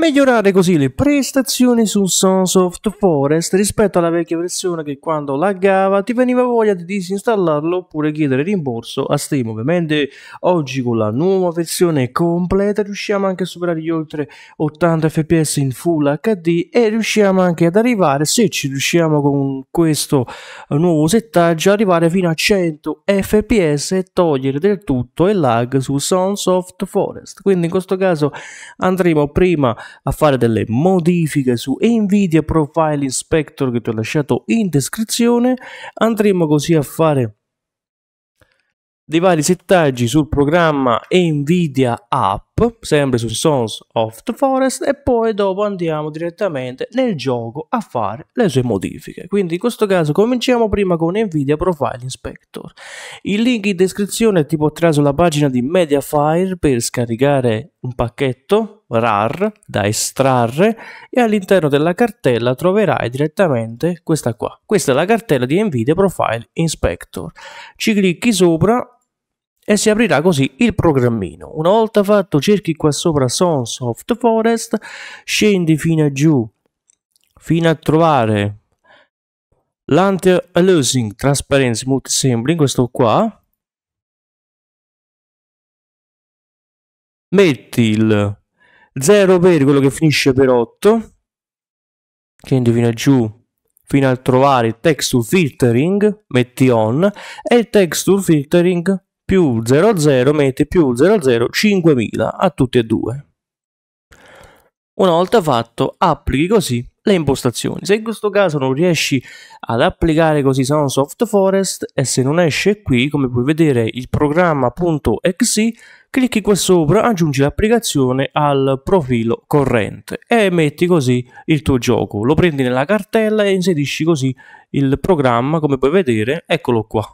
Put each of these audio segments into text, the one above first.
Migliorare così le prestazioni su Sons Forest rispetto alla vecchia versione che quando laggava ti veniva voglia di disinstallarlo oppure chiedere rimborso a Steam. Ovviamente oggi con la nuova versione completa riusciamo anche a superare gli oltre 80 fps in Full HD e riusciamo anche ad arrivare, se ci riusciamo con questo nuovo settaggio, arrivare fino a 100 fps e togliere del tutto il lag su Sons Forest. Quindi in questo caso andremo prima a fare delle modifiche su Nvidia Profile Inspector che ti ho lasciato in descrizione. Andremo così a fare dei vari settaggi sul programma Nvidia App sempre su Sons of the Forest e poi dopo andiamo direttamente nel gioco a fare le sue modifiche. Quindi in questo caso cominciamo prima con Nvidia Profile Inspector. Il link in descrizione ti porterà sulla pagina di Mediafire per scaricare un pacchetto RAR da estrarre e all'interno della cartella troverai direttamente questa qua. Questa è la cartella di Nvidia Profile Inspector. Ci clicchi sopra e si aprirà così il programmino. Una volta fatto cerchi qua sopra Sons of the Forest, scendi fino a giù, fino a trovare l'Anti-Losing Transparency Multisampling, questo qua. Metti il 0 per quello che finisce per 8, scendi fino a giù fino a trovare il texture filtering, metti on e il texture filtering più 00 mette più 00 5000 a tutti e due. Una volta fatto applichi così le impostazioni. Se in questo caso non riesci ad applicare così Sound Soft Forest e se non esce qui, come puoi vedere, il programma.exe, clicchi qua sopra, aggiungi l'applicazione al profilo corrente e metti così il tuo gioco. Lo prendi nella cartella e inserisci così il programma, come puoi vedere, eccolo qua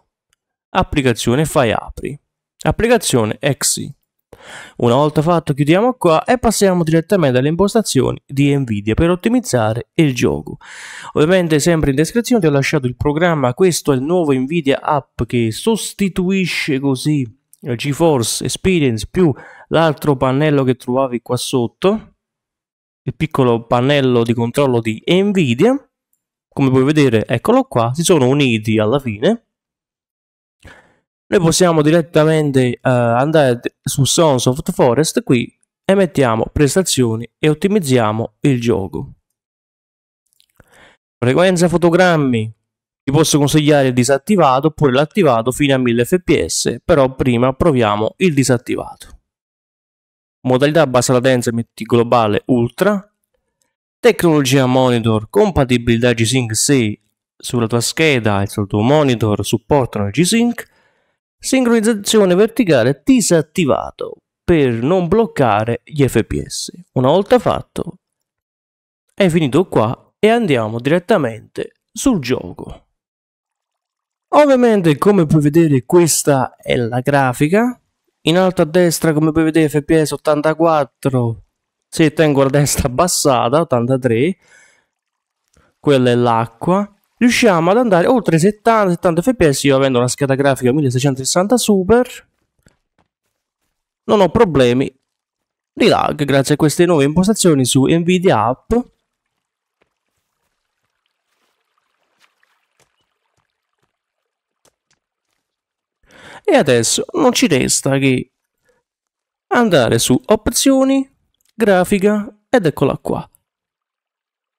applicazione fai apri, applicazione exi. Una volta fatto chiudiamo qua e passiamo direttamente alle impostazioni di Nvidia per ottimizzare il gioco. Ovviamente sempre in descrizione ti ho lasciato il programma, questo è il nuovo Nvidia app che sostituisce così GeForce Experience più l'altro pannello che trovavi qua sotto, il piccolo pannello di controllo di Nvidia. Come puoi vedere, eccolo qua, si sono uniti alla fine noi possiamo direttamente uh, andare su Sons of the Forest qui e mettiamo prestazioni e ottimizziamo il gioco. Frequenza fotogrammi, vi posso consigliare il disattivato oppure l'attivato fino a 1000 fps, però prima proviamo il disattivato. Modalità bassa latenza MT globale ultra, tecnologia monitor, compatibilità G-Sync 6 sulla tua scheda e sul tuo monitor supportano il G-Sync, sincronizzazione verticale disattivato per non bloccare gli FPS. Una volta fatto è finito qua e andiamo direttamente sul gioco. Ovviamente come puoi vedere questa è la grafica, in alto a destra come puoi vedere FPS 84, se tengo la destra abbassata 83, quella è l'acqua, riusciamo ad andare oltre 70-70 fps io avendo una scheda grafica 1660 super non ho problemi di lag grazie a queste nuove impostazioni su Nvidia App e adesso non ci resta che andare su opzioni grafica ed eccola qua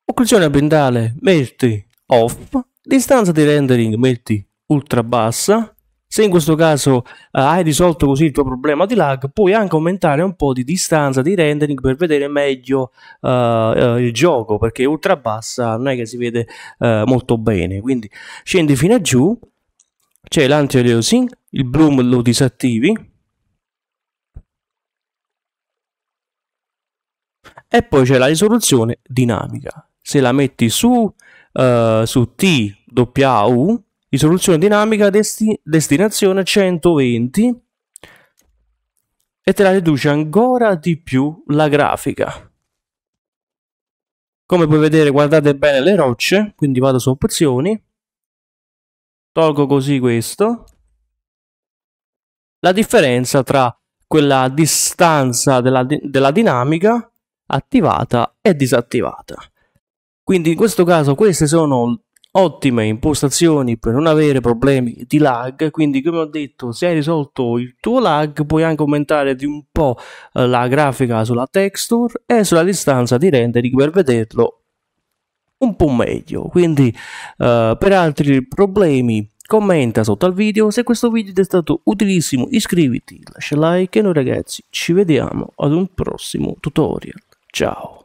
occlusione ambientale metti off, distanza di rendering metti ultra bassa, se in questo caso eh, hai risolto così il tuo problema di lag, puoi anche aumentare un po' di distanza di rendering per vedere meglio eh, eh, il gioco, perché ultra bassa non è che si vede eh, molto bene. Quindi scendi fino a giù, c'è l'anti-aliasing, il bloom lo disattivi. E poi c'è la risoluzione dinamica. Se la metti su eh, su TWU, risoluzione dinamica, desti- destinazione 120 e te la riduce ancora di più la grafica. Come puoi vedere guardate bene le rocce, quindi vado su opzioni, tolgo così questo, la differenza tra quella distanza della, della dinamica attivata e disattivata. Quindi in questo caso queste sono ottime impostazioni per non avere problemi di lag quindi come ho detto se hai risolto il tuo lag puoi anche aumentare di un po' eh, la grafica sulla texture e sulla distanza di rendering per vederlo un po' meglio quindi uh, per altri problemi commenta sotto al video se questo video ti è stato utilissimo iscriviti lascia like e noi ragazzi ci vediamo ad un prossimo tutorial ciao